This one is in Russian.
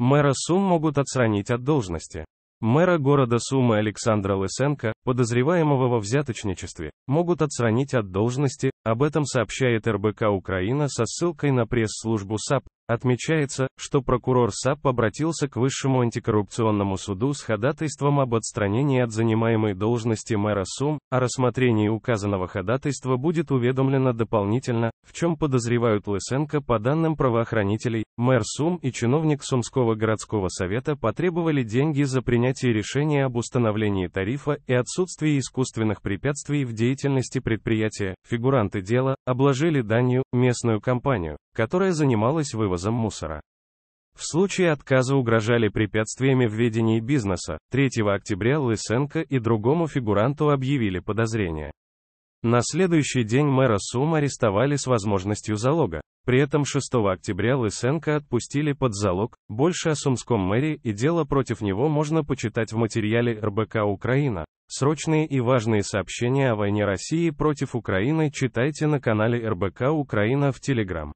Мэра Сум могут отстранить от должности. Мэра города Сумы Александра Лысенко, подозреваемого во взяточничестве, могут отстранить от должности, об этом сообщает РБК Украина со ссылкой на пресс-службу САП, Отмечается, что прокурор САП обратился к Высшему антикоррупционному суду с ходатайством об отстранении от занимаемой должности мэра Сум, о рассмотрении указанного ходатайства будет уведомлено дополнительно, в чем подозревают Лысенко по данным правоохранителей, мэр Сум и чиновник Сумского городского совета потребовали деньги за принятие решения об установлении тарифа и отсутствии искусственных препятствий в деятельности предприятия, фигуранты дела, обложили данью, местную компанию которая занималась вывозом мусора. В случае отказа угрожали препятствиями в ведении бизнеса. 3 октября Лысенко и другому фигуранту объявили подозрение. На следующий день мэра Сум арестовали с возможностью залога. При этом 6 октября Лысенко отпустили под залог, больше о сумском мэре и дело против него можно почитать в материале РБК «Украина». Срочные и важные сообщения о войне России против Украины читайте на канале РБК «Украина» в Телеграм.